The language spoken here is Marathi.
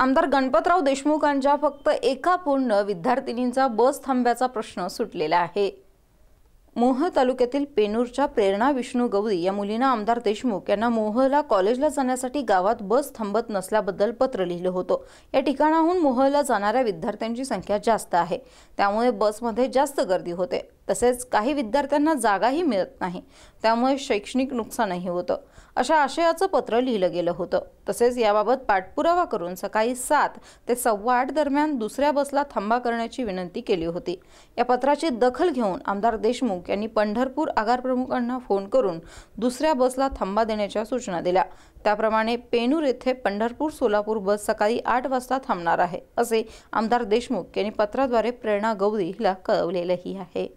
आमदार गणपतराव देशमुख फक्त एका पूर्ण विद्यार्थिनींचा बस थांब्याचा प्रश्न सुटलेला आहे मोह तालुक्यातील पेनूरच्या प्रेरणा विष्णू गौरी या मुलीनं आमदार देशमुख यांना मोहला कॉलेजला जाण्यासाठी गावात बस थांबत नसल्याबद्दल पत्र लिहिलं होतं या ठिकाणाहून मोहला जाणाऱ्या विद्यार्थ्यांची संख्या जास्त आहे त्यामुळे बसमध्ये जास्त गर्दी होते तसेच काही विद्यार्थ्यांना जागाही मिळत नाही त्यामुळे शैक्षणिक नुकसानही होतं अशा आशयाचं पत्र लिहिलं गेलं होतं तसेच याबाबत पाठपुरावा करून सकाळी सात ते सव्वा आठ दरम्यान दुसऱ्या बसला थांबा करण्याची विनंती केली होती या पत्राची दखल घेऊन आमदार देशमुख यांनी पंढरपूर आगार प्रमुखांना फोन करून दुसऱ्या बसला थांबा देण्याच्या सूचना दिल्या त्याप्रमाणे पेनूर येथे पंढरपूर सोलापूर बस सकाळी आठ वाजता थांबणार आहे असे आमदार देशमुख यांनी पत्राद्वारे प्रेरणा गौरीला हिला कळवलेलंही आहे